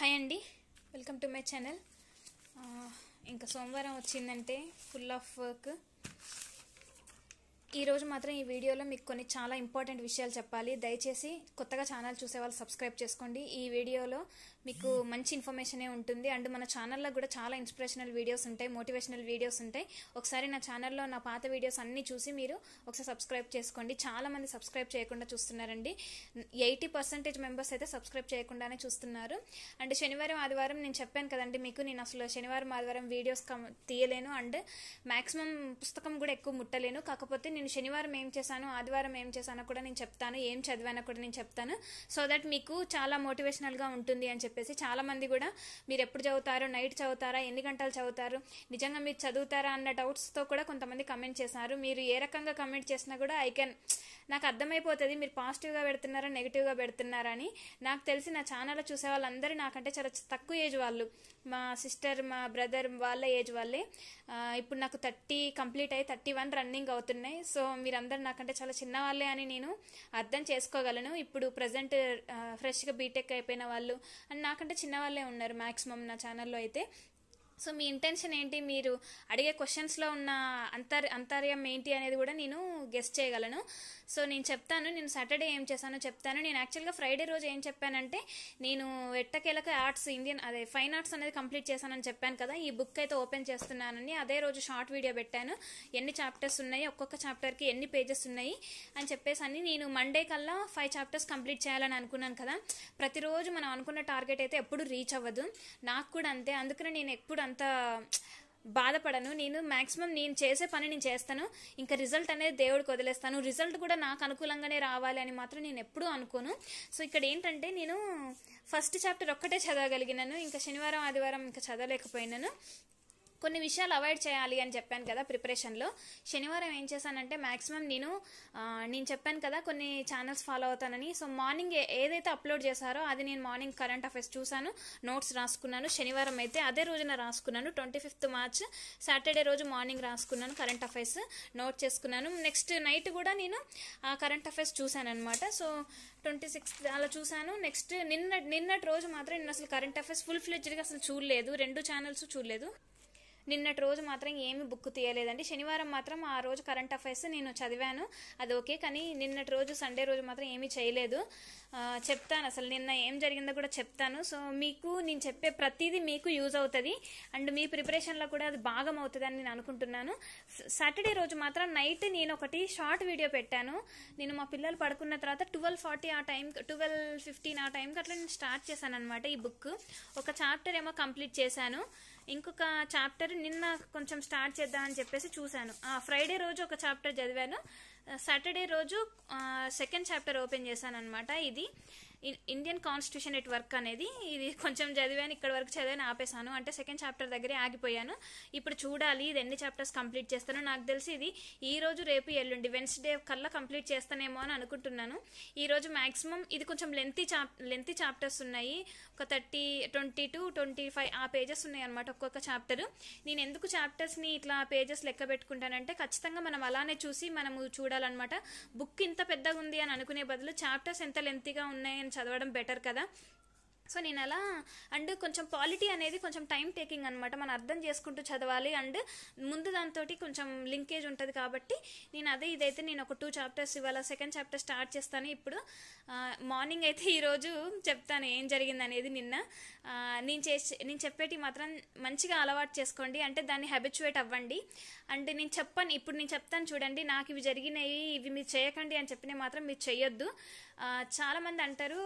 hi అండి welcome to my channel ఇంకా సోమవారం వచ్చిందంటే ఫుల్ ఆఫ్ వర్క్ ఈరోజు మాత్రం ఈ వీడియోలో మీకు కొన్ని చాలా ఇంపార్టెంట్ విషయాలు చెప్పాలి దయచేసి కొత్తగా ఛానల్ చూసే వాళ్ళు సబ్స్క్రైబ్ చేసుకోండి ఈ వీడియోలో మీకు మంచి ఇన్ఫర్మేషనే ఉంటుంది అండ్ మన ఛానల్లో కూడా చాలా ఇన్స్పిరేషనల్ వీడియోస్ ఉంటాయి మోటివేషనల్ వీడియోస్ ఉంటాయి ఒకసారి నా ఛానల్లో నా పాత వీడియోస్ అన్నీ చూసి మీరు ఒకసారి సబ్స్క్రైబ్ చేసుకోండి చాలా మంది సబ్స్క్రైబ్ చేయకుండా చూస్తున్నారండి ఎయిటీ పర్సెంటేజ్ మెంబర్స్ అయితే సబ్స్క్రైబ్ చేయకుండానే చూస్తున్నారు అండ్ శనివారం ఆదివారం నేను చెప్పాను కదండి మీకు నేను అసలు శనివారం ఆదివారం వీడియోస్ తీయలేను అండ్ మాక్సిమం పుస్తకం కూడా ఎక్కువ ముట్టలేను కాకపోతే నేను శనివారం ఏం చేశాను ఆదివారం ఏం చేశానో కూడా నేను చెప్తాను ఏం చదివానో కూడా నేను చెప్తాను సో దట్ మీకు చాలా మోటివేషనల్గా ఉంటుంది అని చెప్పేసి చాలామంది కూడా మీరు ఎప్పుడు చదువుతారు నైట్ చదువుతారా ఎన్ని గంటలు చదువుతారు నిజంగా మీరు చదువుతారా అన్న డౌట్స్తో కూడా కొంతమంది కమెంట్ చేశారు మీరు ఏ రకంగా కమెంట్ చేసినా కూడా ఐ కెన్ నాకు అర్థమైపోతుంది మీరు పాజిటివ్గా పెడుతున్నారా నెగిటివ్గా పెడుతున్నారా అని నాకు తెలిసి నా ఛానల్లో చూసే వాళ్ళందరూ నాకంటే చాలా తక్కువ ఏజ్ వాళ్ళు మా సిస్టర్ మా బ్రదర్ వాళ్ళ ఏజ్ వాళ్ళే ఇప్పుడు నాకు థర్టీ కంప్లీట్ అయ్యి థర్టీ వన్ రన్నింగ్ అవుతున్నాయి సో మీరందరూ నాకంటే చాలా చిన్నవాళ్ళే అని నేను అర్థం చేసుకోగలను ఇప్పుడు ప్రజెంట్ ఫ్రెష్గా బీటెక్ అయిపోయిన వాళ్ళు అండ్ నాకంటే చిన్నవాళ్ళే ఉన్నారు మ్యాక్సిమం నా ఛానల్లో అయితే సో మీ ఇంటెన్షన్ ఏంటి మీరు అడిగే క్వశ్చన్స్లో ఉన్న అంతర్ అంతర్యం ఏంటి అనేది కూడా నేను గెస్ట్ చేయగలను సో నేను చెప్తాను నేను సాటర్డే ఏం చేశానో చెప్తాను నేను యాక్చువల్గా ఫ్రైడే రోజు ఏం చెప్పానంటే నేను ఎట్టకేలక ఆర్ట్స్ ఇండియన్ అదే ఫైన్ ఆర్ట్స్ అనేది కంప్లీట్ చేశానని చెప్పాను కదా ఈ బుక్ అయితే ఓపెన్ చేస్తున్నానని అదే రోజు షార్ట్ వీడియో పెట్టాను ఎన్ని చాప్టర్స్ ఉన్నాయి ఒక్కొక్క చాప్టర్కి ఎన్ని పేజెస్ ఉన్నాయి అని చెప్పేసి అని నేను మండే కల్లా ఫైవ్ చాప్టర్స్ కంప్లీట్ చేయాలని అనుకున్నాను కదా ప్రతిరోజు మనం అనుకున్న టార్గెట్ అయితే ఎప్పుడు రీచ్ అవ్వదు నాకు కూడా అంతే అందుకనే నేను ఎప్పుడు అంత బాధపడను నేను మ్యాక్సిమం నేను చేసే పని నేను చేస్తాను ఇంకా రిజల్ట్ అనేది దేవుడికి వదిలేస్తాను రిజల్ట్ కూడా నాకు అనుకూలంగానే రావాలి అని మాత్రం నేను ఎప్పుడూ అనుకోను సో ఇక్కడ ఏంటంటే నేను ఫస్ట్ చాప్టర్ ఒక్కటే చదవగలిగినాను ఇంకా శనివారం ఆదివారం ఇంకా చదవలేకపోయినాను కొన్ని విషయాలు అవాయిడ్ చేయాలి అని చెప్పాను కదా ప్రిపరేషన్లో శనివారం ఏం చేశానంటే మ్యాక్సిమం నేను నేను చెప్పాను కదా కొన్ని ఛానల్స్ ఫాలో అవుతానని సో మార్నింగ్ ఏదైతే అప్లోడ్ చేశారో అది నేను మార్నింగ్ కరెంట్ అఫైర్స్ చూశాను నోట్స్ రాసుకున్నాను శనివారం అయితే అదే రోజున రాసుకున్నాను ట్వంటీ ఫిఫ్త్ మార్చ్ సాటర్డే రోజు మార్నింగ్ రాసుకున్నాను కరెంట్ అఫైర్స్ నోట్ చేసుకున్నాను నెక్స్ట్ నైట్ కూడా నేను ఆ కరెంట్ అఫైర్స్ చూశాను అనమాట సో ట్వంటీ సిక్స్త్ అలా చూశాను నెక్స్ట్ నిన్న నిన్నటి రోజు మాత్రం నేను అసలు కరెంట్ అఫైర్స్ ఫుల్ ఫ్లెడ్జ్గా అసలు చూడలేదు రెండు ఛానల్స్ చూడలేదు నిన్నటి రోజు మాత్రం ఏమి బుక్ తీయలేదండి శనివారం మాత్రం ఆ రోజు కరెంట్ అఫైర్స్ నేను చదివాను అది ఓకే కానీ నిన్నటి రోజు సండే రోజు మాత్రం ఏమీ చేయలేదు చెప్తాను అసలు నిన్న ఏం జరిగిందో కూడా చెప్తాను సో మీకు నేను చెప్పే ప్రతిదీ మీకు యూజ్ అవుతుంది అండ్ మీ ప్రిపరేషన్లో కూడా అది భాగం అవుతుంది అని నేను అనుకుంటున్నాను సాటర్డే రోజు మాత్రం నైట్ నేను ఒకటి షార్ట్ వీడియో పెట్టాను నేను మా పిల్లలు పడుకున్న తర్వాత ట్వెల్వ్ ఫార్టీ ఆ టైం ట్వెల్వ్ ఫిఫ్టీన్ ఆ టైంకి అట్లా నేను స్టార్ట్ చేశాను అనమాట ఈ బుక్ ఒక చాప్టర్ ఏమో కంప్లీట్ చేశాను ఇంకొక చాప్టర్ నిన్న కొంచెం స్టార్ట్ చేద్దామని చెప్పేసి చూశాను ఆ ఫ్రైడే రోజు ఒక చాప్టర్ చదివాను సాటర్డే రోజు సెకండ్ చాప్టర్ ఓపెన్ చేశాను అనమాట ఇది ఇండియన్ కాన్స్టిట్యూషన్ ఎట్ వర్క్ అనేది ఇది కొంచెం చదివాను ఇక్కడ వరకు చదివాను ఆపేశాను అంటే సెకండ్ చాప్టర్ దగ్గరే ఆగిపోయాను ఇప్పుడు చూడాలి ఇది ఎన్ని చాప్టర్స్ కంప్లీట్ చేస్తాను నాకు తెలిసి ఇది ఈ రోజు రేపు ఎల్లుండి వెన్స్డే కల్లా కంప్లీట్ చేస్తానేమో అని అనుకుంటున్నాను ఈ రోజు మ్యాక్సిమం ఇది కొంచెం లెంతీ చాప్ లెంతీ చాప్టర్స్ ఉన్నాయి ఒక thirty twenty two twenty five ఆ పేజెస్ ఉన్నాయి అనమాట ఒక్కొక్క చాప్టర్ నేను ఎందుకు చాప్టర్స్ని ఇట్లా పేజెస్ లెక్క పెట్టుకుంటానంటే ఖచ్చితంగా మనం అలానే చూసి మనము చూడాలన్నమాట బుక్ ఇంత పెద్దగా ఉంది అని అనుకునే బదులు చాప్టర్స్ ఎంత లెంతీగా ఉన్నాయని మనం చదవడం బెటర్ కదా సో నేను అలా అండ్ కొంచెం పాలిటీ అనేది కొంచెం టైం టేకింగ్ అనమాట మనం అర్థం చేసుకుంటూ చదవాలి అండ్ ముందు దాంతో కొంచెం లింకేజ్ ఉంటుంది కాబట్టి నేను అదే ఇదైతే నేను ఒక టూ చాప్టర్స్ ఇవాళ సెకండ్ చాప్టర్ స్టార్ట్ చేస్తాను ఇప్పుడు మార్నింగ్ అయితే ఈరోజు చెప్తాను ఏం జరిగింది అనేది నిన్న నేను చేసి నేను చెప్పేటి మాత్రం మంచిగా అలవాటు చేసుకోండి అంటే దాన్ని హ్యాబిచ్యువేట్ అవ్వండి అండ్ నేను చెప్పాను ఇప్పుడు నేను చెప్తాను చూడండి నాకు ఇవి జరిగినాయి ఇవి మీరు చేయకండి అని చెప్పినవి మాత్రం మీరు చేయొద్దు చాలామంది అంటారు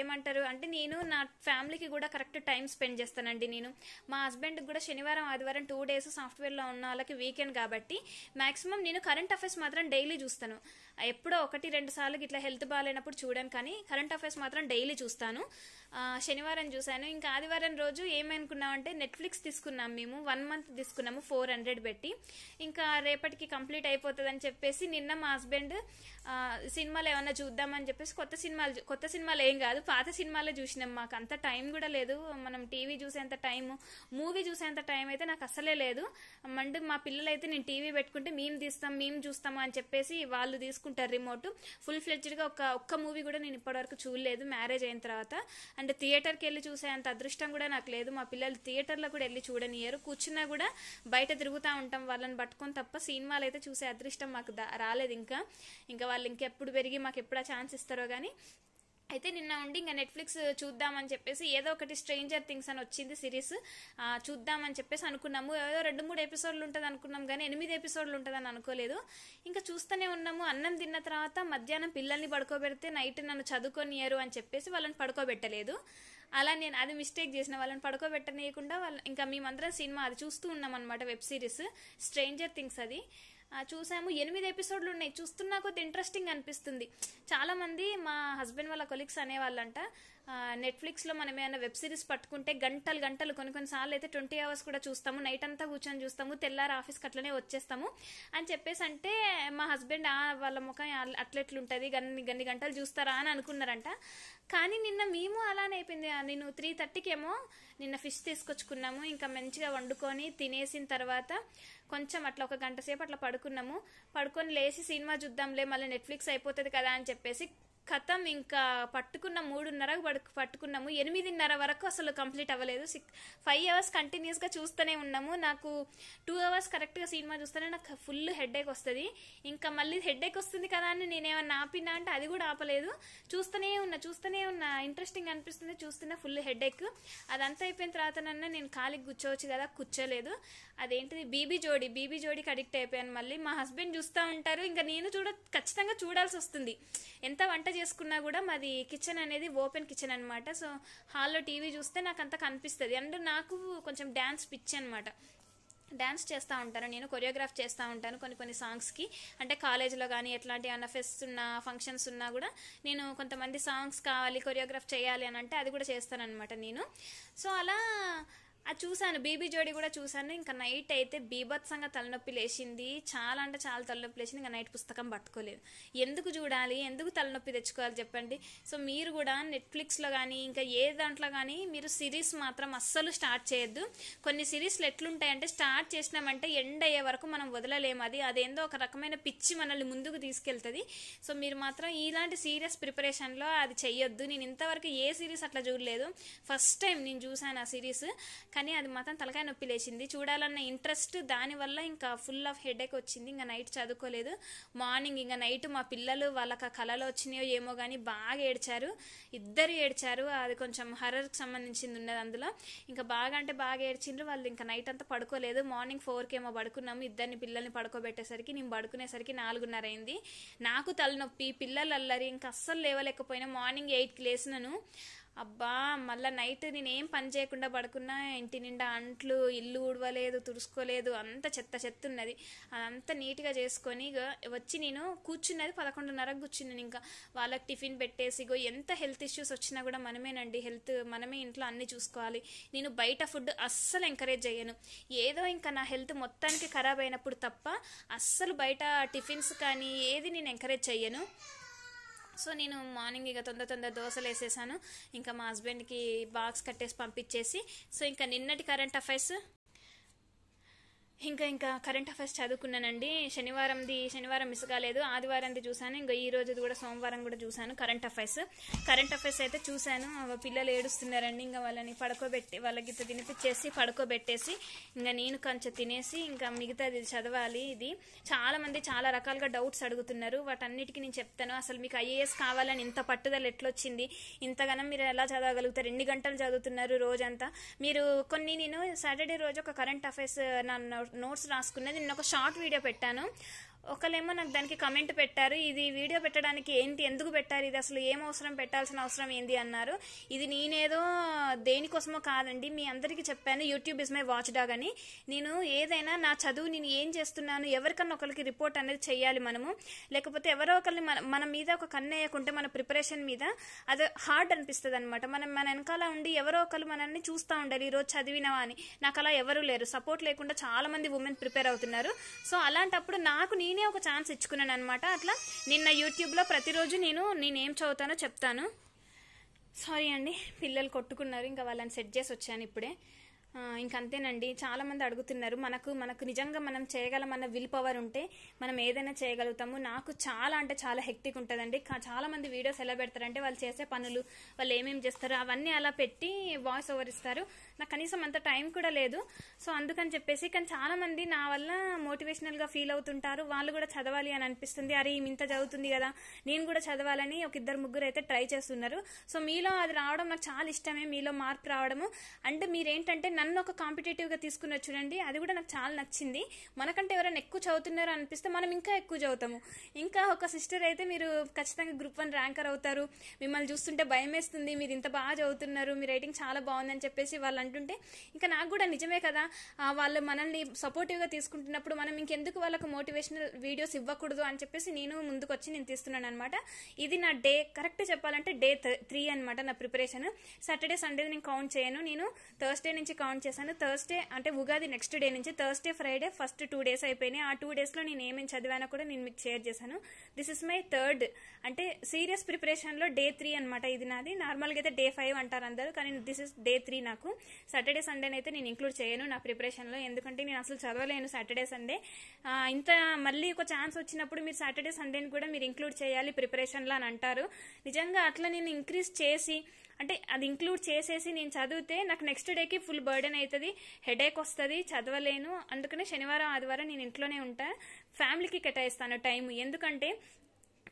ఏమంటారు అంటే నేను నా ఫ్యామిలీకి కూడా కరెక్ట్ టైం స్పెండ్ చేస్తానండి నేను మా హస్బెండ్కి కూడా శనివారం ఆదివారం టూ డేస్ సాఫ్ట్వేర్లో ఉన్న వాళ్ళకి వీకెండ్ కాబట్టి మ్యాక్సిమం నేను కరెంట్ అఫైర్స్ మాత్రం డైలీ చూస్తాను ఎప్పుడో ఒకటి రెండు సార్లు ఇట్లా హెల్త్ బాగాలేనప్పుడు చూడాను కానీ కరెంట్ అఫైర్స్ మాత్రం డైలీ చూస్తాను శనివారం చూశాను ఇంకా ఆదివారం రోజు ఏమనుకున్నామంటే నెట్ఫ్లిక్స్ తీసుకున్నాం మేము వన్ మంత్ తీసుకున్నాము ఫోర్ హండ్రెడ్ పెట్టి ఇంకా రేపటికి కంప్లీట్ అయిపోతుందని చెప్పేసి నిన్న మా హస్బెండ్ సినిమాలు ఏమన్నా చూద్దామని చెప్పేసి కొత్త సినిమాలు కొత్త సినిమాలు ఏం కాదు పాత సినిమాలే చూసినాం మాకు అంత టైం కూడా లేదు మనం టీవీ చూసేంత టైము మూవీ చూసేంత టైం అయితే నాకు అసలే లేదు అంటే మా పిల్లలైతే నేను టీవీ పెట్టుకుంటే మేము తీస్తాం మేము చూస్తాము అని చెప్పేసి వాళ్ళు తీసుకుంటారు రిమోట్ ఫుల్ ఫ్లెడ్జ్డ్గా ఒక ఒక్క మూవీ కూడా నేను ఇప్పటివరకు చూడలేదు మ్యారేజ్ అయిన తర్వాత అండ్ థియేటర్కి వెళ్ళి చూసే అంత అదృష్టం కూడా నాకు లేదు మా పిల్లలు థియేటర్లో కూడా వెళ్ళి చూడనియరు కూర్చున్నా కూడా బయట తిరుగుతూ ఉంటాం వాళ్ళని పట్టుకొని తప్ప సినిమాలు అయితే చూసే అదృష్టం మాకు రాలేదు ఇంకా ఇంకా వాళ్ళు ఇంకెప్పుడు పెరిగి మాకు ఎప్పుడు ఛాన్స్ ఇస్తారో కానీ అయితే నిన్న ఉండి ఇంకా నెట్ఫ్లిక్స్ చూద్దామని చెప్పేసి ఏదో ఒకటి స్ట్రేంజర్ థింగ్స్ అని వచ్చింది సిరీస్ చూద్దామని చెప్పేసి అనుకున్నాము ఏదో రెండు మూడు ఎపిసోడ్లు ఉంటుంది అనుకున్నాం కానీ ఎనిమిది ఎపిసోడ్లు ఉంటుందని అనుకోలేదు ఇంకా చూస్తూనే ఉన్నాము అన్నం తిన్న తర్వాత మధ్యాహ్నం పిల్లల్ని పడుకోబెడితే నైట్ నన్ను చదువుకొనియరు అని చెప్పేసి వాళ్ళని పడుకోబెట్టలేదు అలా నేను అది మిస్టేక్ చేసిన వాళ్ళని పడుకోబెట్టనీయకుండా వాళ్ళ ఇంకా మేమందరం సినిమా అది చూస్తూ ఉన్నాం అనమాట వెబ్ సిరీస్ స్ట్రేంజర్ థింగ్స్ అది చూసాము ఎనిమిది ఎపిసోడ్లు ఉన్నాయి చూస్తున్నా కొద్ది ఇంట్రెస్టింగ్ అనిపిస్తుంది చాలామంది మా హస్బెండ్ వాళ్ళ కొలీగ్స్ అనేవాళ్ళంట నెట్ఫ్లిక్స్లో మనం ఏమైనా వెబ్ సిరీస్ పట్టుకుంటే గంటలు గంటలు కొన్ని కొన్ని సార్లు అయితే ట్వంటీ అవర్స్ కూడా చూస్తాము నైట్ అంతా కూర్చొని చూస్తాము తెల్లారి ఆఫీస్కి అట్లనే వచ్చేస్తాము అని చెప్పేసి అంటే మా హస్బెండ్ వాళ్ళ ముఖం అట్లెట్లుంటుంది గన్ని గన్ని గంటలు చూస్తారా అని అనుకున్నారంట కానీ నిన్న మేము అలానే అయిపోయింది నేను త్రీ థర్టీకేమో నిన్న ఫిష్ తీసుకొచ్చుకున్నాము ఇంకా మంచిగా వండుకొని తినేసిన తర్వాత కొంచెం అట్లా ఒక గంట సేపు అట్లా పడుకున్నాము పడుకొని లేచి సినిమా చూద్దాంలే మళ్ళీ నెట్ఫ్లిక్స్ అయిపోతుంది కదా అని చెప్పేసి కథం ఇంకా పట్టుకున్న మూడున్నర పట్టుకున్నాము ఎనిమిదిన్నర వరకు అసలు కంప్లీట్ అవ్వలేదు సిక్ ఫైవ్ అవర్స్ కంటిన్యూస్గా చూస్తూనే ఉన్నాము నాకు టూ అవర్స్ కరెక్ట్గా సినిమా చూస్తేనే నాకు ఫుల్ హెడ్ఏక్ వస్తుంది ఇంకా మళ్ళీ హెడ్ఏక్ వస్తుంది కదా అని నేనేమన్నా ఆపినా అంటే అది కూడా ఆపలేదు చూస్తూనే ఉన్నా చూస్తూనే ఉన్నా ఇంట్రెస్టింగ్ అనిపిస్తుంది చూస్తున్నా ఫుల్ హెడ్ఏక్ అదంతా అయిపోయిన తర్వాత నేను ఖాళీ కూర్చోవచ్చు కదా కూర్చోలేదు అదేంటిది బీబీ జోడి బీబీ జోడికి అడిక్ట్ అయిపోయాను మళ్ళీ మా హస్బెండ్ చూస్తూ ఉంటారు ఇంకా నేను చూడ ఖచ్చితంగా చూడాల్సి వస్తుంది ఎంత వంట చేసుకున్నా కూడా మాది కిచెన్ అనేది ఓపెన్ కిచెన్ అనమాట సో హాల్లో టీవీ చూస్తే నాకు అంత కనిపిస్తుంది అండ్ నాకు కొంచెం డ్యాన్స్ పిచ్చి అనమాట డ్యాన్స్ చేస్తూ ఉంటాను నేను కొరియోగ్రాఫ్ చేస్తూ ఉంటాను కొన్ని కొన్ని సాంగ్స్కి అంటే కాలేజ్లో కానీ ఎట్లాంటి అన్న ఫెస్ట్ ఉన్నా ఫంక్షన్స్ ఉన్నా కూడా నేను కొంతమంది సాంగ్స్ కావాలి కొరియోగ్రాఫ్ చేయాలి అని అంటే అది కూడా చేస్తానన్నమాట నేను సో అలా అది చూశాను బీబీ జోడి కూడా చూశాను ఇంకా నైట్ అయితే బీభత్సంగా తలనొప్పి లేచింది చాలా అంటే చాలా తలనొప్పి లేచింది ఇంకా నైట్ పుస్తకం పట్టుకోలేదు ఎందుకు చూడాలి ఎందుకు తలనొప్పి తెచ్చుకోవాలి చెప్పండి సో మీరు కూడా నెట్ఫ్లిక్స్లో కానీ ఇంకా ఏ దాంట్లో కానీ మీరు సిరీస్ మాత్రం అస్సలు స్టార్ట్ చేయొద్దు కొన్ని సిరీస్లు ఎట్లుంటాయంటే స్టార్ట్ చేసినామంటే ఎండ్ అయ్యే వరకు మనం వదలలేము అది అదేందో ఒక రకమైన పిచ్చి మనల్ని ముందుకు తీసుకెళ్తుంది సో మీరు మాత్రం ఇలాంటి సీరియస్ ప్రిపరేషన్లో అది చెయ్యొద్దు నేను ఇంతవరకు ఏ సిరీస్ అట్లా చూడలేదు ఫస్ట్ టైం నేను చూశాను ఆ సిరీస్ కానీ అది మాత్రం తలకాయ నొప్పి లేచింది చూడాలన్న ఇంట్రెస్ట్ దానివల్ల ఇంకా ఫుల్ ఆఫ్ హెడేక్ వచ్చింది ఇంకా నైట్ చదువుకోలేదు మార్నింగ్ ఇంకా నైట్ మా పిల్లలు వాళ్ళకి కళలు వచ్చినాయో ఏమో కానీ బాగా ఏడ్చారు ఇద్దరు ఏడ్చారు అది కొంచెం హర్రర్కి సంబంధించింది ఉన్నది అందులో ఇంకా బాగా అంటే బాగా ఏడ్చిండ్రు వాళ్ళు ఇంకా నైట్ అంతా పడుకోలేదు మార్నింగ్ ఫోర్కి ఏమో పడుకున్నాము ఇద్దరిని పిల్లల్ని పడుకోబెట్టేసరికి నేను పడుకునేసరికి నాలుగున్నర అయింది నాకు తలనొప్పి పిల్లలు అల్లరి ఇంకా అస్సలు లేవలేకపోయినా మార్నింగ్ ఎయిట్కి లేసినాను అబ్బా మళ్ళా నైట్ నేనేం పని చేయకుండా పడుకున్నా ఇంటి నిండా అంట్లు ఇల్లు ఉడవలేదు తుడుచుకోలేదు అంత చెత్త చెత్త ఉన్నది అదంతా నీట్గా చేసుకొని వచ్చి నేను కూర్చున్నది పదకొండున్నరకు కూర్చున్నాను ఇంకా వాళ్ళకి టిఫిన్ పెట్టేసి ఎంత హెల్త్ ఇష్యూస్ వచ్చినా కూడా మనమేనండి హెల్త్ మనమే ఇంట్లో అన్నీ చూసుకోవాలి నేను బయట ఫుడ్ అస్సలు ఎంకరేజ్ చేయను ఏదో ఇంకా నా హెల్త్ మొత్తానికి ఖరాబ్ అయినప్పుడు తప్ప అస్సలు బయట టిఫిన్స్ కానీ ఏది నేను ఎంకరేజ్ చేయను సో నేను మార్నింగ్ ఇక తొందర తొందర దోశలు వేసేసాను ఇంకా మా హస్బెండ్కి బాక్స్ కట్టేసి పంపించేసి సో ఇంకా నిన్నటి కరెంట్ అఫైర్స్ ఇంకా ఇంకా కరెంట్ అఫైర్స్ చదువుకున్నానండి శనివారంది శనివారం మిస్ కాలేదు ఆదివారంది చూశాను ఇంకా ఈ రోజుది కూడా సోమవారం కూడా చూశాను కరెంట్ అఫైర్స్ కరెంట్ అఫైర్స్ అయితే చూశాను పిల్లలు ఏడుస్తున్నారండి ఇంకా వాళ్ళని పడుకోబెట్టి వాళ్ళకి ఇంత తినిపించేసి పడుకోబెట్టేసి ఇంకా నేను కొంచెం తినేసి ఇంకా మిగతాది చదవాలి ఇది చాలామంది చాలా రకాలుగా డౌట్స్ అడుగుతున్నారు వాటన్నిటికీ నేను చెప్తాను అసలు మీకు ఐఏఎస్ కావాలని ఇంత పట్టుదల ఎట్లొచ్చింది ఇంతగానం మీరు ఎలా చదవగలుగుతారు ఎన్ని గంటలు చదువుతున్నారు రోజంతా మీరు కొన్ని నేను సాటర్డే రోజు ఒక కరెంట్ అఫైర్స్ నన్ను నోట్స్ రాసుకున్నది నేను ఒక షార్ట్ వీడియో పెట్టాను ఒకళ్ళేమో నాకు దానికి కమెంట్ పెట్టారు ఇది వీడియో పెట్టడానికి ఏంటి ఎందుకు పెట్టారు ఇది అసలు ఏం అవసరం పెట్టాల్సిన అవసరం ఏంది అన్నారు ఇది నేనేదో దేనికోసమో కాదండి మీ అందరికీ చెప్పాను YouTube is my watch dog అని నేను ఏదైనా నా చదువు నేను ఏం చేస్తున్నాను ఎవరికన్నా ఒకరికి రిపోర్ట్ అనేది చేయాలి మనము లేకపోతే ఎవరో ఒకరిని మన మీద ఒక కన్ను మన ప్రిపరేషన్ మీద అది హార్డ్ అనిపిస్తుంది అనమాట మనం మన వెనకాల ఉండి ఎవరో ఒకరు మనల్ని చూస్తూ ఉండాలి ఈరోజు చదివినవా అని నాకు అలా ఎవరూ లేరు సపోర్ట్ లేకుండా చాలా మంది ఉమెన్ ప్రిపేర్ అవుతున్నారు సో అలాంటప్పుడు నాకు నేను నేనే ఒక ఛాన్స్ ఇచ్చుకున్నాను అనమాట అట్లా నిన్న యూట్యూబ్లో ప్రతిరోజు నేను నేనేం చదువుతానో చెప్తాను సారీ అండి పిల్లలు కొట్టుకున్నారు ఇంకా వాళ్ళని సెట్ చేసి వచ్చాను ఇప్పుడే ఇంకంతేనండి చాలామంది అడుగుతున్నారు మనకు మనకు నిజంగా మనం చేయగలమన్న విల్ పవర్ ఉంటే మనం ఏదైనా చేయగలుగుతాము నాకు చాలా అంటే చాలా హెక్టిక్ ఉంటుందండి చాలామంది వీడియోస్ ఎలా పెడతారంటే వాళ్ళు చేసే పనులు వాళ్ళు ఏమేమి చేస్తారు అవన్నీ అలా పెట్టి వాయిస్ ఓవర్ ఇస్తారు నాకు కనీసం అంత టైం కూడా లేదు సో అందుకని చెప్పేసి కానీ చాలామంది నా వల్ల మోటివేషనల్గా ఫీల్ అవుతుంటారు వాళ్ళు కూడా చదవాలి అని అనిపిస్తుంది అరే ఇంత చదువుతుంది కదా నేను కూడా చదవాలని ఒక ఇద్దరు ముగ్గురు అయితే ట్రై చేస్తున్నారు సో మీలో అది రావడం నాకు చాలా ఇష్టమే మీలో మార్పు రావడము అండ్ మీరేంటంటే నన్ను నన్ను ఒక కాంపిటేటివ్గా తీసుకున్న చూడండి అది కూడా నాకు చాలా నచ్చింది మనకంటే ఎవరైనా ఎక్కువ చదువుతున్నారు అనిపిస్తే మనం ఇంకా ఎక్కువ చదువుతాము ఇంకా ఒక సిస్టర్ అయితే మీరు ఖచ్చితంగా గ్రూప్ వన్ ర్యాంకర్ అవుతారు మిమ్మల్ని చూస్తుంటే భయం వేస్తుంది మీరు ఇంత బాగా చదువుతున్నారు మీ రైటింగ్ చాలా బాగుందని చెప్పేసి వాళ్ళు అంటుంటే ఇంకా నాకు కూడా నిజమే కదా వాళ్ళు మనల్ని సపోర్టివ్గా తీసుకుంటున్నప్పుడు మనం ఇంకెందుకు వాళ్ళకు మోటివేషనల్ వీడియోస్ ఇవ్వకూడదు అని చెప్పేసి నేను ముందుకు వచ్చి నేను తీస్తున్నాను అనమాట ఇది నా డే కరెక్ట్ చెప్పాలంటే డే త్రీ అనమాట నా ప్రిపరేషన్ సాటర్డే సండే నేను కౌంట్ చేయను నేను థర్స్డే నుంచి కౌంట్ ఆన్ చేశాను థర్స్డే అంటే ఉగాది నెక్స్ట్ డే నుంచి Thursday Friday first two days అయిపోయినాయి ఆ టూ డేస్లో నేను ఏమేమి చదివానో కూడా నేను మీకు షేర్ చేశాను దిస్ ఇస్ మై థర్డ్ అంటే సీరియస్ ప్రిపరేషన్లో డే త్రీ అనమాట ఇది నాది నార్మల్గా అయితే డే ఫైవ్ అంటారు అందరు కానీ దిస్ ఇస్ డే త్రీ నాకు సాటర్డే సండేని అయితే నేను ఇంక్లూడ్ చేయను నా ప్రిపరేషన్లో ఎందుకంటే నేను అసలు చదవలేను సాటర్డే సండే ఇంత మళ్ళీ ఒక ఛాన్స్ వచ్చినప్పుడు మీరు సాటర్డే సండేని కూడా మీరు ఇంక్లూడ్ చేయాలి ప్రిపరేషన్లో అని అంటారు నిజంగా అట్లా నేను ఇంక్రీజ్ చేసి అంటే అది ఇంక్లూడ్ చేసేసి నేను చదివితే నాకు నెక్స్ట్ డేకి ఫుల్ బర్డెన్ అవుతుంది హెడేక్ వస్తుంది చదవలేను అందుకనే శనివారం ఆదివారం నేను ఇంట్లోనే ఉంటా ఫ్యామిలీకి కేటాయిస్తాను టైం ఎందుకంటే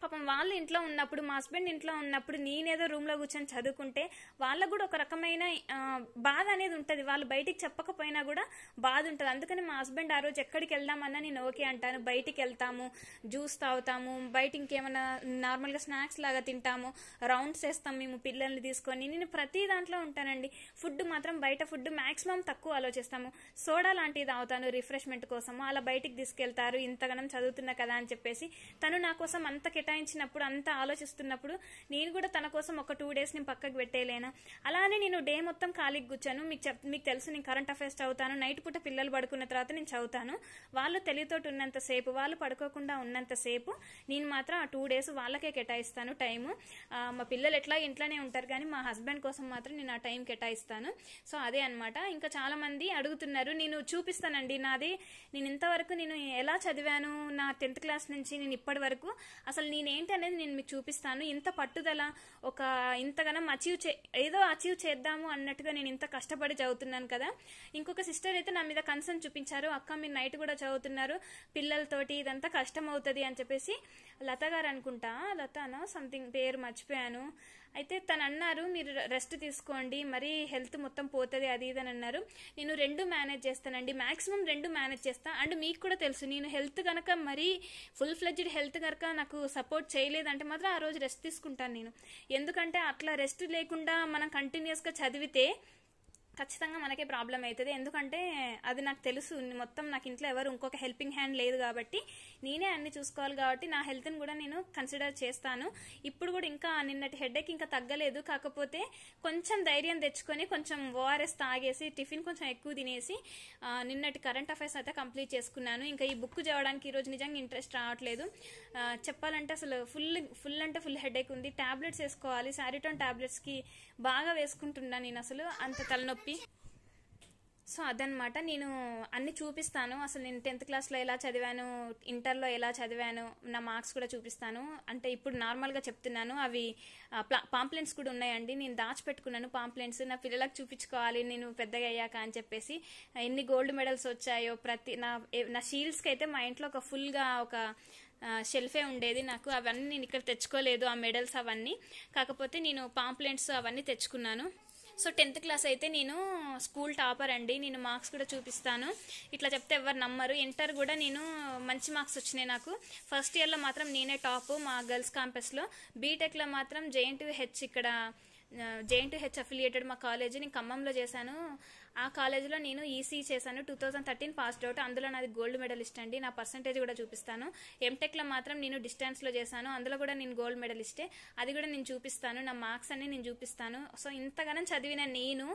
పాపం వాళ్ళు ఇంట్లో ఉన్నప్పుడు మా హస్బెండ్ ఇంట్లో ఉన్నప్పుడు నేనేదో రూమ్లో కూర్చొని చదువుకుంటే వాళ్ళకు కూడా ఒక రకమైన బాధ అనేది ఉంటుంది వాళ్ళు బయటికి చెప్పకపోయినా కూడా బాధ ఉంటుంది అందుకని మా హస్బెండ్ ఆ రోజు ఎక్కడికి వెళ్దామన్నా నేను ఓకే అంటాను బయటికి వెళ్తాము జ్యూస్ తాగుతాము బయట ఇంకేమైనా నార్మల్గా స్నాక్స్ లాగా తింటాము రౌండ్స్ వేస్తాం మేము పిల్లల్ని తీసుకొని నేను ప్రతి దాంట్లో ఉంటానండి ఫుడ్ మాత్రం బయట ఫుడ్ మ్యాక్సిమం తక్కువ ఆలోచిస్తాము సోడా లాంటిది తాగుతాను రిఫ్రెష్మెంట్ కోసము అలా బయటికి తీసుకెళ్తారు ఇంతగానం చదువుతున్నా కదా అని చెప్పేసి తను నా కోసం అంత కేటాయించినప్పుడు అంత ఆలోచిస్తున్నప్పుడు నేను కూడా తన కోసం ఒక టూ డేస్ నేను పక్కకు పెట్టేలేనా అలానే నేను డే మొత్తం ఖాళీకి కూర్చాను మీకు చెప్ మీకు తెలుసు నేను కరెంట్ అఫైర్స్ చదువుతాను నైట్ పూట పిల్లలు పడుకున్న తర్వాత నేను చదువుతాను వాళ్ళు తెలివితోటి ఉన్నంతసేపు వాళ్ళు పడుకోకుండా ఉన్నంతసేపు నేను మాత్రం ఆ టూ డేస్ వాళ్ళకే కేటాయిస్తాను టైము మా పిల్లలు ఎట్లా ఇంట్లోనే ఉంటారు కానీ మా హస్బెండ్ కోసం మాత్రం నేను ఆ టైం కేటాయిస్తాను సో అదే అనమాట ఇంకా చాలా మంది అడుగుతున్నారు నేను చూపిస్తానండి నాది నేను ఇంతవరకు నేను ఎలా చదివాను నా టెన్త్ క్లాస్ నుంచి నేను ఇప్పటి వరకు అసలు నేనేంటనేది నేను మీకు చూపిస్తాను ఇంత పట్టుదల ఒక ఇంతగానం అచీవ్ చే ఏదో అచీవ్ చేద్దాము అన్నట్టుగా నేను ఇంత కష్టపడి చదువుతున్నాను కదా ఇంకొక సిస్టర్ అయితే నా మీద కన్సర్న్ చూపించారు అక్క మీరు నైట్ కూడా చదువుతున్నారు పిల్లలతోటి ఇదంతా కష్టం అవుతుంది అని చెప్పేసి లత గారు అనుకుంటా లతనో సంథింగ్ పేరు మర్చిపోయాను అయితే తను అన్నారు మీరు రెస్ట్ తీసుకోండి మరీ హెల్త్ మొత్తం పోతుంది అది ఇది అని అన్నారు నేను రెండు మేనేజ్ చేస్తానండి మాక్సిమం రెండు మేనేజ్ చేస్తాను అండ్ మీకు కూడా తెలుసు నేను హెల్త్ కనుక మరీ ఫుల్ ఫ్లెడ్జ్డ్ హెల్త్ కనుక నాకు సపోర్ట్ చేయలేదంటే మాత్రం ఆ రోజు రెస్ట్ తీసుకుంటాను నేను ఎందుకంటే అట్లా రెస్ట్ లేకుండా మనం కంటిన్యూస్గా చదివితే ఖచ్చితంగా మనకే ప్రాబ్లం అవుతుంది ఎందుకంటే అది నాకు తెలుసు మొత్తం నాకు ఇంట్లో ఎవరు ఇంకొక హెల్పింగ్ హ్యాండ్ లేదు కాబట్టి నేనే అన్ని చూసుకోవాలి కాబట్టి నా హెల్త్ని కూడా నేను కన్సిడర్ చేస్తాను ఇప్పుడు కూడా ఇంకా నిన్నటి హెడ్ఏక్ ఇంకా తగ్గలేదు కాకపోతే కొంచెం ధైర్యం తెచ్చుకొని కొంచెం ఓఆర్ఎస్ తాగేసి టిఫిన్ కొంచెం ఎక్కువ తినేసి నిన్నటి కరెంట్ అఫైర్స్ అయితే కంప్లీట్ చేసుకున్నాను ఇంకా ఈ బుక్ చదవడానికి ఈరోజు నిజంగా ఇంట్రెస్ట్ రావట్లేదు చెప్పాలంటే అసలు ఫుల్ ఫుల్ అంటే ఫుల్ హెడేక్ ఉంది టాబ్లెట్స్ వేసుకోవాలి శారిటోన్ టాబ్లెట్స్కి బాగా వేసుకుంటున్నాను నేను అసలు అంత తలనొప్పి చెప్పి సో అదనమాట నేను అన్ని చూపిస్తాను అసలు నేను టెన్త్ క్లాస్లో ఎలా చదివాను ఇంటర్లో ఎలా చదివాను నా మార్క్స్ కూడా చూపిస్తాను అంటే ఇప్పుడు నార్మల్గా చెప్తున్నాను అవి పాంప్లెంట్స్ కూడా ఉన్నాయండి నేను దాచిపెట్టుకున్నాను పాంప్లెంట్స్ నా పిల్లలకు చూపించుకోవాలి నేను పెద్దగా అయ్యాక అని చెప్పేసి ఎన్ని గోల్డ్ మెడల్స్ వచ్చాయో ప్రతి నా నా షీల్డ్స్కి అయితే మా ఇంట్లో ఒక ఫుల్గా ఒక షెల్ఫే ఉండేది నాకు అవన్నీ నేను ఇక్కడ తెచ్చుకోలేదు ఆ మెడల్స్ అవన్నీ కాకపోతే నేను పాంప్లెంట్స్ అవన్నీ తెచ్చుకున్నాను సో టెన్త్ క్లాస్ అయితే నేను స్కూల్ టాపర్ అండి నేను మార్క్స్ కూడా చూపిస్తాను ఇట్లా చెప్తే ఎవరు నమ్మరు ఇంటర్ కూడా నేను మంచి మార్క్స్ వచ్చినాయి నాకు ఫస్ట్ ఇయర్లో మాత్రం నేనే టాప్ మా గర్ల్స్ క్యాంపస్లో బీటెక్లో మాత్రం జేఎన్టీయూ హెచ్ ఇక్కడ టూ హెచ్ అఫిలియేటెడ్ మా కాలేజీ నేను ఖమ్మంలో చేశాను ఆ కాలేజీలో నేను ఈసీ e e చేశాను two thousand thirteen passed out అందులో నాది గోల్డ్ మెడలిస్ట్ అండి నా పర్సంటేజ్ కూడా చూపిస్తాను ఎంటెక్లో మాత్రం నేను డిస్టెన్స్లో చేశాను అందులో కూడా నేను గోల్డ్ మెడలిస్టే అది కూడా నేను చూపిస్తాను నా మార్క్స్ అన్ని నేను చూపిస్తాను సో ఇంతగానం చదివిన నేను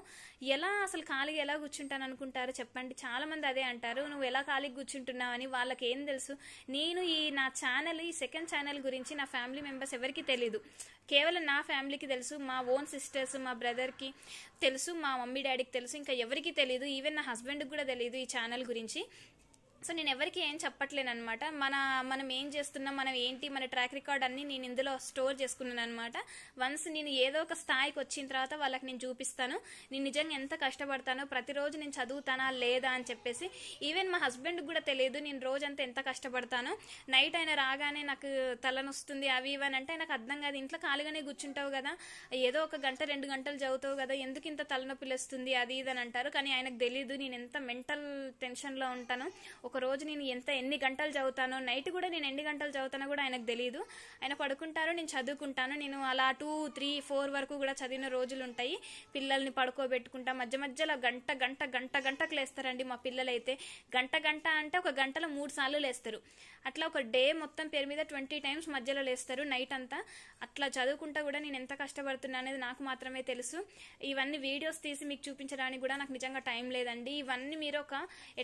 ఎలా అసలు ఖాళీగా ఎలా కూర్చుంటాను అనుకుంటారు చెప్పండి చాలామంది అదే అంటారు నువ్వు ఎలా ఖాళీగా కూర్చుంటున్నావు అని వాళ్ళకి ఏం తెలుసు నేను ఈ నా ఛానల్ ఈ సెకండ్ ఛానల్ గురించి నా ఫ్యామిలీ మెంబర్స్ ఎవరికి తెలియదు కేవలం నా ఫ్యామిలీకి తెలుసు మా ఓన్ సిస్టర్స్ మా బ్రదర్కి తెలుసు మా మమ్మీ డాడీకి తెలుసు ఇంకా ఎవరికి తెలియదు ఈవెన్ నా హస్బెండ్కి కూడా తెలియదు ఈ ఛానల్ గురించి సో నేను ఎవరికి ఏం చెప్పట్లేను అనమాట మన మనం ఏం చేస్తున్నాం మనం ఏంటి మన ట్రాక్ రికార్డ్ అన్ని నేను ఇందులో స్టోర్ చేసుకున్నాను అనమాట వన్స్ నేను ఏదో ఒక స్థాయికి వచ్చిన తర్వాత వాళ్ళకి నేను చూపిస్తాను నేను నిజంగా ఎంత కష్టపడతానో ప్రతిరోజు నేను చదువుతానా లేదా అని చెప్పేసి ఈవెన్ మా హస్బెండ్ కూడా తెలియదు నేను రోజంతా ఎంత కష్టపడతాను నైట్ ఆయన రాగానే నాకు తలనొస్తుంది అవి ఇవి అని అంటే నాకు అర్థం కాదు ఇంట్లో ఖాళీగానే కూర్చుంటావు కదా ఏదో ఒక గంట రెండు గంటలు చదువుతావు కదా ఎందుకు ఇంత తలనొప్పి లేస్తుంది అది ఇది అని అంటారు కానీ ఆయనకు తెలియదు నేను ఎంత మెంటల్ టెన్షన్లో ఉంటాను ఒక రోజు నేను ఎంత ఎన్ని గంటలు చదువుతానో నైట్ కూడా నేను ఎన్ని గంటలు చదువుతానో కూడా ఆయనకు తెలియదు ఆయన పడుకుంటారు నేను చదువుకుంటాను నేను అలా టూ త్రీ ఫోర్ వరకు కూడా చదివిన రోజులు ఉంటాయి పిల్లల్ని పడుకోబెట్టుకుంటా మధ్య మధ్యలో గంట గంట గంట గంటకు లేస్తారండి మా పిల్లలైతే గంట గంట అంటే ఒక గంటలో మూడు సార్లు లేస్తారు అట్లా ఒక డే మొత్తం పేరు మీద ట్వంటీ టైమ్స్ మధ్యలో లేస్తారు నైట్ అంతా అట్లా చదువుకుంటా కూడా నేను ఎంత కష్టపడుతున్నా అనేది నాకు మాత్రమే తెలుసు ఇవన్నీ వీడియోస్ తీసి మీకు చూపించడానికి కూడా నాకు నిజంగా టైం లేదండి ఇవన్నీ మీరు ఒక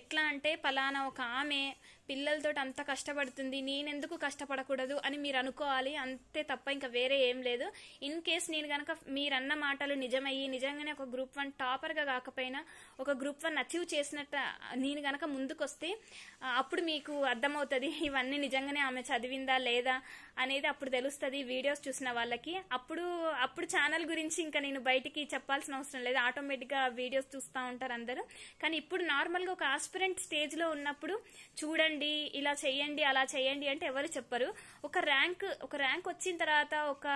ఎట్లా అంటే పలానా ఒక காமே పిల్లలతో అంత కష్టపడుతుంది నేనెందుకు కష్టపడకూడదు అని మీరు అనుకోవాలి అంతే తప్ప ఇంకా వేరే ఏం లేదు ఇన్ కేస్ నేను కనుక మీరన్న మాటలు నిజమయ్యి నిజంగానే ఒక గ్రూప్ వన్ టాపర్గా కాకపోయినా ఒక గ్రూప్ వన్ అచీవ్ చేసినట్టు నేను కనుక ముందుకొస్తే అప్పుడు మీకు అర్థమవుతుంది ఇవన్నీ నిజంగానే ఆమె చదివిందా లేదా అనేది అప్పుడు తెలుస్తుంది వీడియోస్ చూసిన వాళ్ళకి అప్పుడు అప్పుడు ఛానల్ గురించి ఇంకా నేను బయటికి చెప్పాల్సిన అవసరం లేదు ఆటోమేటిక్గా వీడియోస్ చూస్తూ ఉంటారు అందరూ కానీ ఇప్పుడు నార్మల్గా ఒక ఆస్పిరెంట్ స్టేజ్లో ఉన్నప్పుడు చూడండి చేయండి ఇలా చేయండి అలా చేయండి అంటే ఎవరు చెప్పరు ఒక ర్యాంక్ ఒక ర్యాంక్ వచ్చిన తర్వాత ఒక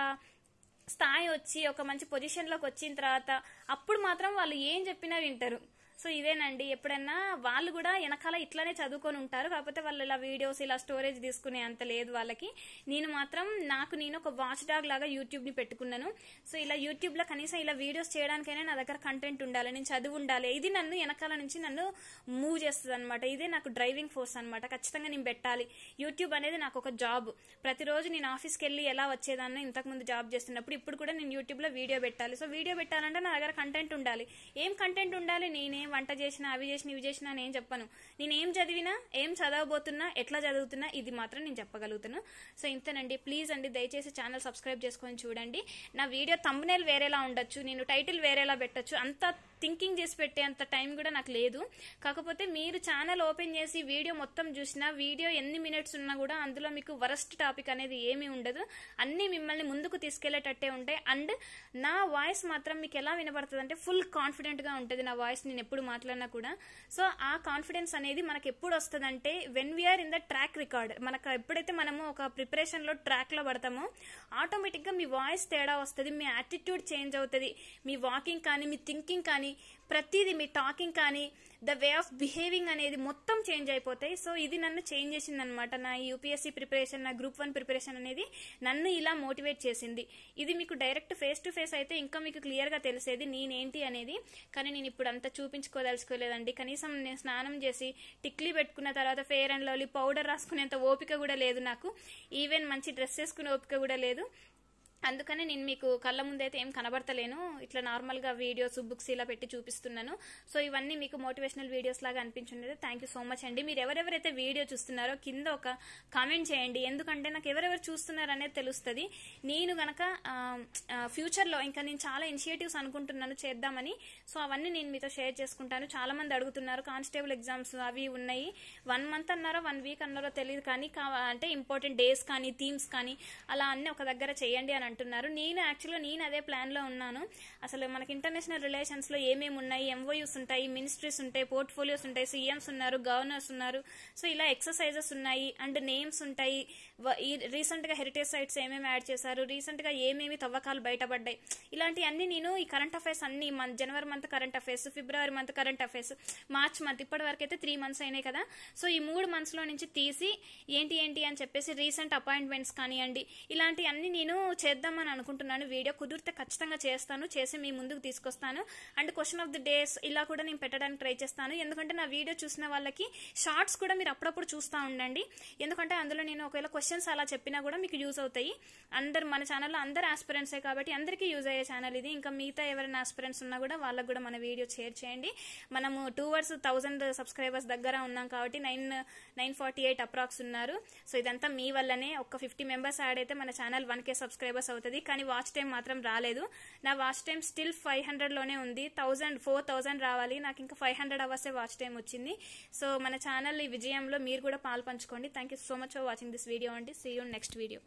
స్థాయి వచ్చి ఒక మంచి పొజిషన్లోకి వచ్చిన తర్వాత అప్పుడు మాత్రం వాళ్ళు ఏం చెప్పినా వింటారు సో ఇదేనండి ఎప్పుడన్నా వాళ్ళు కూడా వెనకాల ఇట్లానే చదువుకొని ఉంటారు కాకపోతే వాళ్ళు ఇలా వీడియోస్ ఇలా స్టోరేజ్ తీసుకునే అంత లేదు వాళ్ళకి నేను మాత్రం నాకు నేను ఒక వాచ్ డాగ్ లాగా యూట్యూబ్ ని పెట్టుకున్నాను సో ఇలా యూట్యూబ్ లో కనీసం ఇలా వీడియోస్ చేయడానికైనా నా దగ్గర కంటెంట్ ఉండాలి నేను చదువు ఉండాలి ఇది నన్ను వెనకాల నుంచి నన్ను మూవ్ చేస్తుంది అనమాట ఇదే నాకు డ్రైవింగ్ ఫోర్స్ అనమాట ఖచ్చితంగా నేను పెట్టాలి యూట్యూబ్ అనేది నాకు ఒక జాబ్ ప్రతిరోజు నేను ఆఫీస్కి వెళ్ళి ఎలా వచ్చేదాన్ని ఇంతకుముందు జాబ్ చేస్తున్నప్పుడు ఇప్పుడు కూడా నేను యూట్యూబ్లో వీడియో పెట్టాలి సో వీడియో పెట్టాలంటే నా దగ్గర కంటెంట్ ఉండాలి ఏం కంటెంట్ ఉండాలి నేనేం నేను వంట చేసిన అవి చేసిన ఇవి చేసిన నేను చెప్పను నేను ఏం చదివినా ఏం చదవబోతున్నా ఎట్లా చదువుతున్నా ఇది మాత్రం నేను చెప్పగలుగుతాను సో ఇంతేనండి ప్లీజ్ అండి దయచేసి ఛానల్ సబ్స్క్రైబ్ చేసుకొని చూడండి నా వీడియో తమ్మునేల్ వేరేలా ఉండొచ్చు నేను టైటిల్ వేరేలా పెట్టచ్చు అంత థింకింగ్ చేసి పెట్టేంత టైం కూడా నాకు లేదు కాకపోతే మీరు ఛానల్ ఓపెన్ చేసి వీడియో మొత్తం చూసినా వీడియో ఎన్ని మినిట్స్ ఉన్నా కూడా అందులో మీకు వరస్ట్ టాపిక్ అనేది ఏమీ ఉండదు అన్నీ మిమ్మల్ని ముందుకు తీసుకెళ్లేటట్టే ఉంటాయి అండ్ నా వాయిస్ మాత్రం మీకు ఎలా వినబడుతుంది అంటే ఫుల్ కాన్ఫిడెంట్గా ఉంటుంది నా వాయిస్ నేను ఎప్పుడు మాట్లాడినా కూడా సో ఆ కాన్ఫిడెన్స్ అనేది మనకు ఎప్పుడు వస్తుంది అంటే when we are in the track record మనకు ఎప్పుడైతే మనము ఒక ప్రిపరేషన్లో ట్రాక్లో పడతామో ఆటోమేటిక్గా మీ వాయిస్ తేడా వస్తుంది మీ యాటిట్యూడ్ చేంజ్ అవుతుంది మీ వాకింగ్ కానీ మీ థింకింగ్ కానీ ప్రతిదీ మీ టాకింగ్ కానీ ద వే ఆఫ్ బిహేవింగ్ అనేది మొత్తం చేంజ్ అయిపోతాయి సో ఇది నన్ను చేంజ్ చేసింది అనమాట నా యూపీఎస్సీ ప్రిపరేషన్ నా గ్రూప్ వన్ ప్రిపరేషన్ అనేది నన్ను ఇలా మోటివేట్ చేసింది ఇది మీకు డైరెక్ట్ ఫేస్ టు ఫేస్ అయితే ఇంకా మీకు క్లియర్గా తెలిసేది నేనేంటి అనేది కానీ నేను ఇప్పుడు అంత చూపించుకోదలుచుకోలేదండి కనీసం నేను స్నానం చేసి టిక్లీ పెట్టుకున్న తర్వాత ఫేర్ అండ్ లవ్లీ పౌడర్ రాసుకునేంత ఓపిక కూడా లేదు నాకు ఈవెన్ మంచి డ్రెస్ వేసుకునే ఓపిక కూడా లేదు అందుకనే నేను మీకు కళ్ళ ముందైతే ఏం కనబడతలేను ఇట్లా నార్మల్గా వీడియోస్ బుక్స్ ఇలా పెట్టి చూపిస్తున్నాను సో ఇవన్నీ మీకు మోటివేషనల్ వీడియోస్ లాగా అనిపించుండేది థ్యాంక్ యూ సో మచ్ అండి మీరు ఎవరెవరైతే వీడియో చూస్తున్నారో కింద ఒక కామెంట్ చేయండి ఎందుకంటే నాకు ఎవరెవరు చూస్తున్నారు అనేది తెలుస్తుంది నేను గనక ఫ్యూచర్లో ఇంకా నేను చాలా ఇనిషియేటివ్స్ అనుకుంటున్నాను చేద్దామని సో అవన్నీ నేను మీతో షేర్ చేసుకుంటాను చాలా మంది అడుగుతున్నారు కానిస్టేబుల్ ఎగ్జామ్స్ అవి ఉన్నాయి వన్ మంత్ అన్నారో వన్ వీక్ అన్నారో తెలియదు కానీ అంటే ఇంపార్టెంట్ డేస్ కానీ థీమ్స్ కానీ అలా అన్ని ఒక దగ్గర చేయండి అని అంటున్నారు నేను యాక్చువల్గా నేను అదే ప్లాన్లో ఉన్నాను అసలు మనకి ఇంటర్నేషనల్ రిలేషన్స్లో ఏమేమి ఉన్నాయి ఎంఓయూస్ ఉంటాయి మినిస్ట్రీస్ ఉంటాయి పోర్ట్ఫోలియోస్ ఉంటాయి సీఎంస్ ఉన్నారు గవర్నర్స్ ఉన్నారు సో ఇలా ఎక్సర్సైజెస్ ఉన్నాయి అండ్ నేమ్స్ ఉంటాయి ఈ రీసెంట్గా హెరిటేజ్ సైట్స్ ఏమేమి యాడ్ చేశారు రీసెంట్గా ఏమేమి తవ్వకాలు బయటపడ్డాయి ఇలాంటివన్నీ నేను ఈ కరెంట్ అఫైర్స్ అన్ని మంత్ జనవరి మంత్ కరెంట్ అఫైర్స్ ఫిబ్రవరి month current affairs March month ఇప్పటి వరకు అయితే త్రీ మంత్స్ అయినాయి కదా సో ఈ మూడు మంత్స్లో నుంచి తీసి ఏంటి ఏంటి అని చెప్పేసి రీసెంట్ అపాయింట్మెంట్స్ కానివ్వండి ఇలాంటివన్నీ నేను చేద్దాం చేద్దామని అనుకుంటున్నాను వీడియో కుదిరితే ఖచ్చితంగా చేస్తాను చేసి మీ ముందుకు తీసుకొస్తాను and question of the days ఇలా కూడా నేను పెట్టడానికి ట్రై చేస్తాను ఎందుకంటే నా వీడియో చూసిన వాళ్ళకి షార్ట్స్ కూడా మీరు అప్పుడప్పుడు చూస్తూ ఉండండి ఎందుకంటే అందులో నేను ఒకవేళ క్వశ్చన్స్ అలా చెప్పినా కూడా మీకు యూజ్ అవుతాయి అందరు మన ఛానల్లో అందరు ఆస్పిరెంట్సే కాబట్టి అందరికీ యూజ్ అయ్యే ఛానల్ ఇది ఇంకా మిగతా ఎవరైనా ఆస్పిరెంట్స్ ఉన్నా కూడా వాళ్ళకు కూడా మన వీడియో షేర్ చేయండి మనము టూ వర్స్ థౌజండ్ సబ్స్క్రైబర్స్ దగ్గర ఉన్నాం కాబట్టి nine nine forty eight approx ఉన్నారు సో ఇదంతా మీ వల్లనే ఒక ఫిఫ్టీ మెంబర్స్ యాడ్ అయితే మన ఛానల్ వన్ కే సబ్స్క్రైబర్స్ అవుతుంది కానీ వాచ్ టైం మాత్రం రాలేదు నా వాచ్ టైం స్టిల్ ఫైవ్ హండ్రెడ్లోనే ఉంది థౌజండ్ ఫోర్ థౌజండ్ రావాలి నాకు ఇంకా ఫైవ్ హండ్రెడ్ అవర్సే వాచ్ టైం వచ్చింది సో మన ఛానల్ ఈ విజయంలో మీరు కూడా పాలు పంచుకోండి thank you so much for watching this video అండి సీ యూ నెక్స్ట్ వీడియో